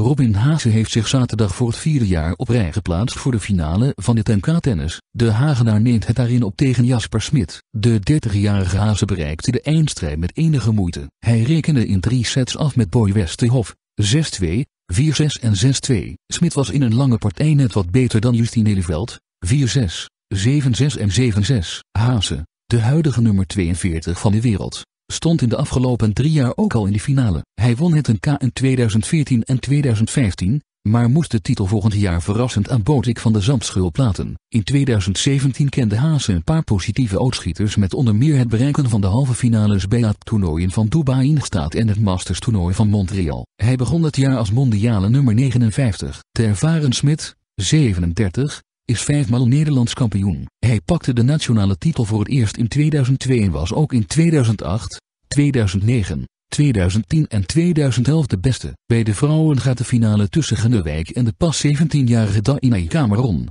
Robin Haase heeft zich zaterdag voor het vierde jaar op rij geplaatst voor de finale van het NK-tennis. De Hagenaar neemt het daarin op tegen Jasper Smit. De 30-jarige Haase bereikte de eindstrijd met enige moeite. Hij rekende in drie sets af met Boy Westerhof, 6-2, 4-6 en 6-2. Smit was in een lange partij net wat beter dan Justine Leveld, 4-6, 7-6 en 7-6. Haase, de huidige nummer 42 van de wereld stond in de afgelopen drie jaar ook al in de finale. Hij won het NK in 2014 en 2015, maar moest de titel volgend jaar verrassend aan Botik van de Zandschul platen. In 2017 kende Haase een paar positieve oogschieters met onder meer het bereiken van de halve finales bij het toernooien van Dubai Ingestaat en het Masters toernooi van Montreal. Hij begon het jaar als mondiale nummer 59. varen Smit, 37, is vijfmaal Nederlands kampioen. Hij pakte de nationale titel voor het eerst in 2002 en was ook in 2008, 2009, 2010 en 2011 de beste. Bij de vrouwen gaat de finale tussen Genewijk en de pas 17-jarige Daina Cameron.